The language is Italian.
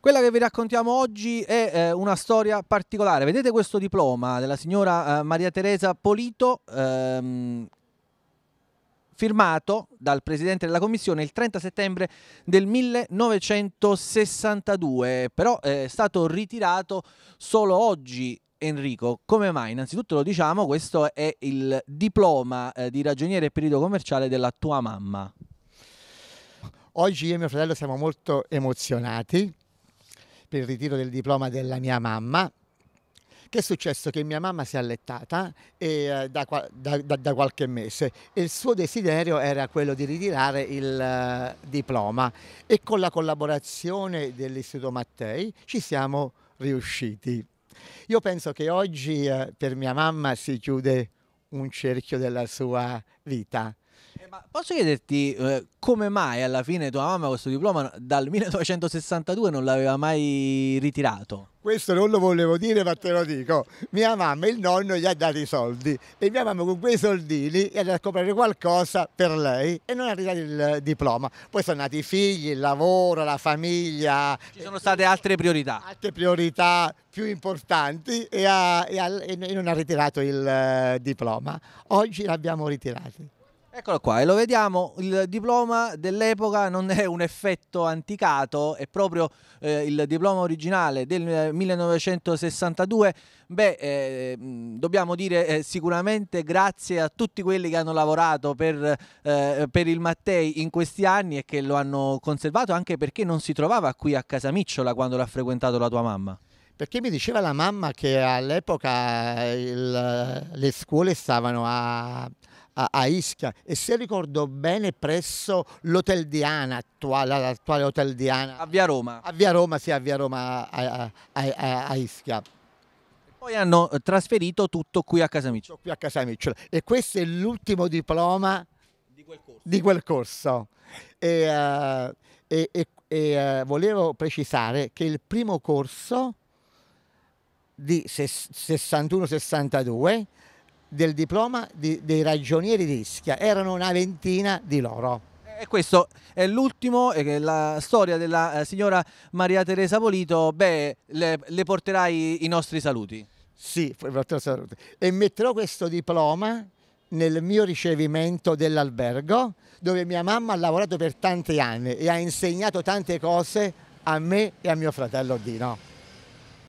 Quella che vi raccontiamo oggi è eh, una storia particolare. Vedete questo diploma della signora eh, Maria Teresa Polito, ehm, firmato dal Presidente della Commissione il 30 settembre del 1962, però è stato ritirato solo oggi. Enrico, come mai? Innanzitutto lo diciamo, questo è il diploma eh, di ragioniere e periodo commerciale della tua mamma. Oggi io e mio fratello siamo molto emozionati per il ritiro del diploma della mia mamma. Che è successo? Che mia mamma si è allettata e, eh, da, da, da, da, qualche mese e il suo desiderio era quello di ritirare il eh, diploma e con la collaborazione dell'Istituto Mattei ci siamo riusciti. Io penso che oggi eh, per mia mamma si chiude un cerchio della sua vita ma posso chiederti eh, come mai alla fine tua mamma questo diploma dal 1962 non l'aveva mai ritirato? Questo non lo volevo dire, ma te lo dico. Mia mamma e il nonno gli ha dato i soldi e mia mamma con quei soldini è andata a comprare qualcosa per lei e non ha ritirato il diploma. Poi sono nati i figli, il lavoro, la famiglia. Ci sono state altre priorità. Altre priorità più importanti e, ha, e, ha, e non ha ritirato il eh, diploma. Oggi l'abbiamo ritirato. Eccolo qua, e lo vediamo, il diploma dell'epoca non è un effetto anticato, è proprio eh, il diploma originale del 1962. Eh, Beh, eh, dobbiamo dire eh, sicuramente grazie a tutti quelli che hanno lavorato per, eh, per, il Mattei in questi anni e che lo hanno conservato, anche perché non si trovava qui a Casamicciola quando l'ha frequentato la tua mamma. Perché mi diceva la mamma che all'epoca eh, le scuole stavano a a, Ischia e se ricordo bene presso l'Hotel Diana, l'attuale Hotel Diana. A Via Roma. A Via Roma, sì, a Via Roma a, a Ischia. Poi hanno eh, trasferito tutto qui a Casamicciola. Qui a Casamicciola. E questo è l'ultimo diploma di quel corso. Di quel corso. E, uh, e, e, e uh, volevo precisare che il primo corso di 61-62 del diploma di, dei ragionieri di Ischia, erano una ventina di loro. E questo è l'ultimo, è la storia della eh, signora Maria Teresa Polito, beh, le, le porterai i nostri saluti. Sì, E metterò questo diploma nel mio ricevimento dell'albergo, dove mia mamma ha lavorato per tanti anni e ha insegnato tante cose a me e a mio fratello Dino.